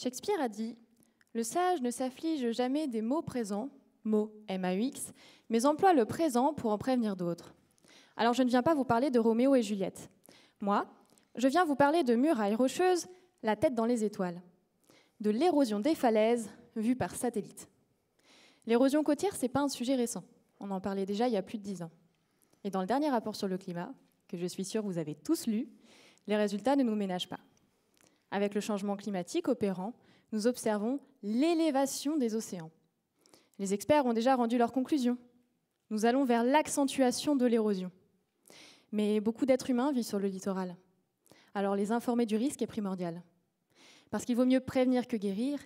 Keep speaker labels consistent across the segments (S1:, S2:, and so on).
S1: Shakespeare a dit Le sage ne s'afflige jamais des mots présents, mots M-A-U-X, mais emploie le présent pour en prévenir d'autres. Alors je ne viens pas vous parler de Roméo et Juliette. Moi, je viens vous parler de murailles rocheuses, la tête dans les étoiles, de l'érosion des falaises vue par satellite. L'érosion côtière, c'est pas un sujet récent. On en parlait déjà il y a plus de dix ans. Et dans le dernier rapport sur le climat, que je suis sûre vous avez tous lu, les résultats ne nous ménagent pas. Avec le changement climatique opérant, nous observons l'élévation des océans. Les experts ont déjà rendu leurs conclusions. Nous allons vers l'accentuation de l'érosion. Mais beaucoup d'êtres humains vivent sur le littoral. Alors les informer du risque est primordial. Parce qu'il vaut mieux prévenir que guérir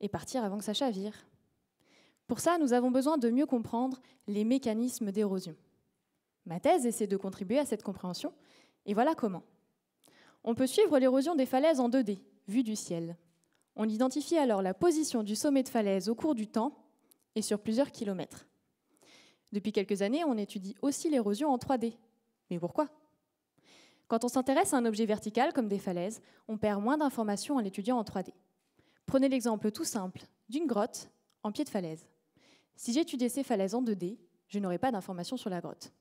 S1: et partir avant que ça chavire. Pour ça, nous avons besoin de mieux comprendre les mécanismes d'érosion. Ma thèse essaie de contribuer à cette compréhension, et voilà comment on peut suivre l'érosion des falaises en 2D, vue du ciel. On identifie alors la position du sommet de falaise au cours du temps et sur plusieurs kilomètres. Depuis quelques années, on étudie aussi l'érosion en 3D. Mais pourquoi Quand on s'intéresse à un objet vertical comme des falaises, on perd moins d'informations en l'étudiant en 3D. Prenez l'exemple tout simple d'une grotte en pied de falaise. Si j'étudiais ces falaises en 2D, je n'aurais pas d'informations sur la grotte.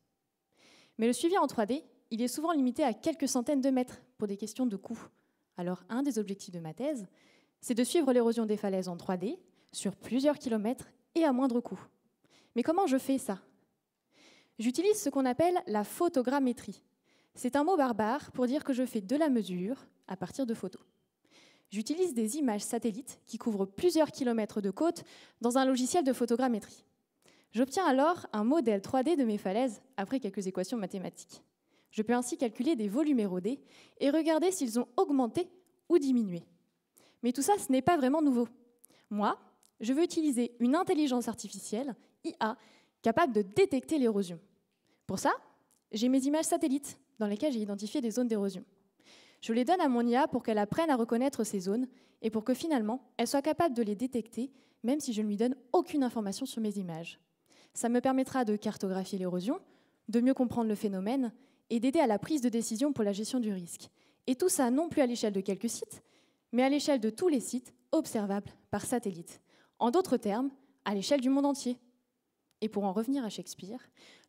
S1: Mais le suivi en 3D, il est souvent limité à quelques centaines de mètres pour des questions de coût. Alors un des objectifs de ma thèse, c'est de suivre l'érosion des falaises en 3D sur plusieurs kilomètres et à moindre coût. Mais comment je fais ça J'utilise ce qu'on appelle la photogrammétrie. C'est un mot barbare pour dire que je fais de la mesure à partir de photos. J'utilise des images satellites qui couvrent plusieurs kilomètres de côte dans un logiciel de photogrammétrie. J'obtiens alors un modèle 3D de mes falaises après quelques équations mathématiques. Je peux ainsi calculer des volumes érodés et regarder s'ils ont augmenté ou diminué. Mais tout ça, ce n'est pas vraiment nouveau. Moi, je veux utiliser une intelligence artificielle, IA, capable de détecter l'érosion. Pour ça, j'ai mes images satellites dans lesquelles j'ai identifié des zones d'érosion. Je les donne à mon IA pour qu'elle apprenne à reconnaître ces zones et pour que finalement, elle soit capable de les détecter, même si je ne lui donne aucune information sur mes images. Ça me permettra de cartographier l'érosion, de mieux comprendre le phénomène et d'aider à la prise de décision pour la gestion du risque. Et tout ça non plus à l'échelle de quelques sites, mais à l'échelle de tous les sites observables par satellite. En d'autres termes, à l'échelle du monde entier. Et pour en revenir à Shakespeare,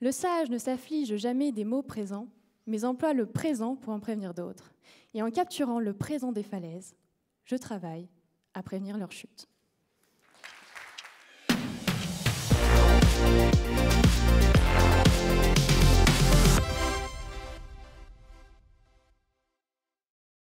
S1: le sage ne s'afflige jamais des mots présents, mais emploie le présent pour en prévenir d'autres. Et en capturant le présent des falaises, je travaille à prévenir leur chute.